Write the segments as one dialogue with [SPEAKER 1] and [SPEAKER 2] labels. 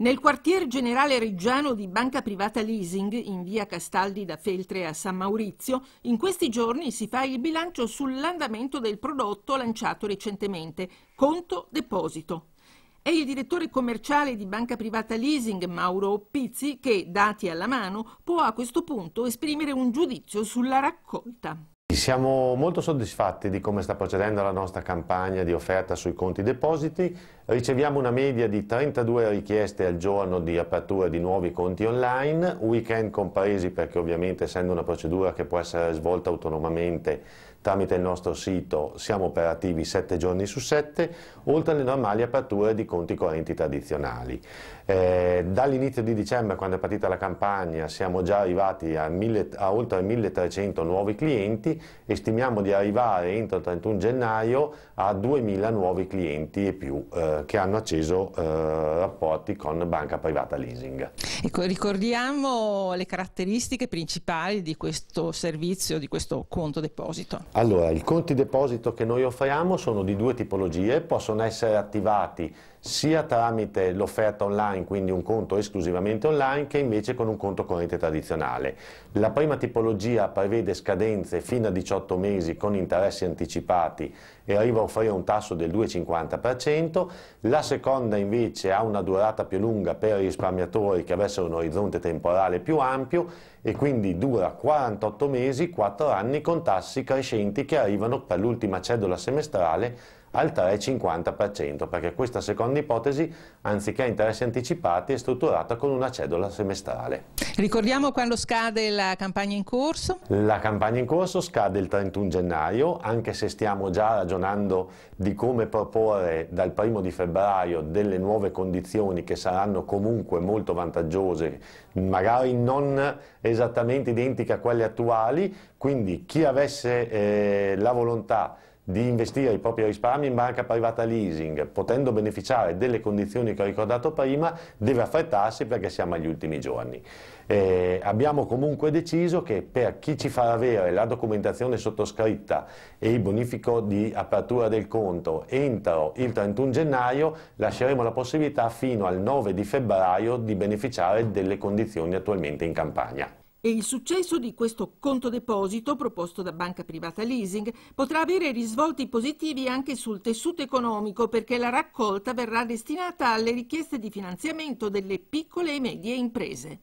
[SPEAKER 1] Nel quartier generale reggiano di Banca Privata Leasing, in via Castaldi da Feltre a San Maurizio, in questi giorni si fa il bilancio sull'andamento del prodotto lanciato recentemente, conto deposito. È il direttore commerciale di Banca Privata Leasing, Mauro Pizzi, che, dati alla mano, può a questo punto esprimere un giudizio sulla raccolta.
[SPEAKER 2] Siamo molto soddisfatti di come sta procedendo la nostra campagna di offerta sui conti depositi, riceviamo una media di 32 richieste al giorno di apertura di nuovi conti online, weekend compresi perché ovviamente essendo una procedura che può essere svolta autonomamente Tramite il nostro sito siamo operativi 7 giorni su 7, oltre alle normali aperture di conti correnti tradizionali. Eh, Dall'inizio di dicembre, quando è partita la campagna, siamo già arrivati a, mille, a oltre 1300 nuovi clienti e stimiamo di arrivare entro il 31 gennaio a 2000 nuovi clienti e più eh, che hanno acceso eh, rapporti con banca privata
[SPEAKER 1] leasing. Ecco, ricordiamo le caratteristiche principali di questo servizio, di questo conto deposito.
[SPEAKER 2] Allora, i conti deposito che noi offriamo sono di due tipologie, possono essere attivati sia tramite l'offerta online, quindi un conto esclusivamente online, che invece con un conto corrente tradizionale. La prima tipologia prevede scadenze fino a 18 mesi con interessi anticipati e arriva a offrire un tasso del 2,50%, la seconda invece ha una durata più lunga per i risparmiatori che avessero un orizzonte temporale più ampio e quindi dura 48 mesi, 4 anni con tassi crescenti che arrivano per l'ultima cedola semestrale al 3,50% perché questa seconda ipotesi, anziché interessi anticipati, è strutturata con una cedola semestrale.
[SPEAKER 1] Ricordiamo quando scade la campagna in corso?
[SPEAKER 2] La campagna in corso scade il 31 gennaio, anche se stiamo già ragionando di come proporre dal 1 di febbraio delle nuove condizioni che saranno comunque molto vantaggiose, magari non esattamente identiche a quelle attuali, quindi chi avesse eh, la volontà di investire i propri risparmi in banca privata leasing, potendo beneficiare delle condizioni che ho ricordato prima, deve affrettarsi perché siamo agli ultimi giorni. Eh, abbiamo comunque deciso che per chi ci farà avere la documentazione sottoscritta e il bonifico di apertura del conto entro il 31 gennaio, lasceremo la possibilità fino al 9 di febbraio di beneficiare delle condizioni attualmente in campagna
[SPEAKER 1] e il successo di questo conto deposito proposto da Banca Privata Leasing potrà avere risvolti positivi anche sul tessuto economico perché la raccolta verrà destinata alle richieste di finanziamento delle piccole e medie imprese.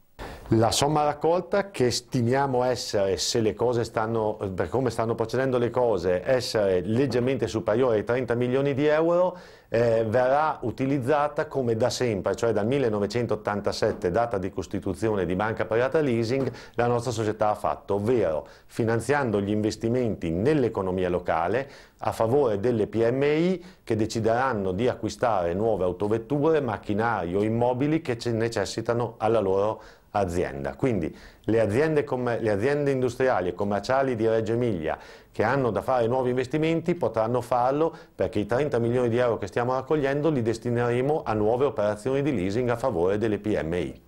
[SPEAKER 2] La somma raccolta che stimiamo essere, se le cose stanno, per come stanno procedendo le cose, essere leggermente superiore ai 30 milioni di euro, eh, verrà utilizzata come da sempre, cioè dal 1987, data di costituzione di Banca Privata Leasing, la nostra società ha fatto, ovvero finanziando gli investimenti nell'economia locale a favore delle PMI che decideranno di acquistare nuove autovetture, macchinari o immobili che necessitano alla loro attività azienda. Quindi le aziende, le aziende, industriali e commerciali di Reggio Emilia che hanno da fare nuovi investimenti potranno farlo perché i 30 milioni di euro che stiamo raccogliendo li destineremo a nuove operazioni di leasing a favore delle PMI.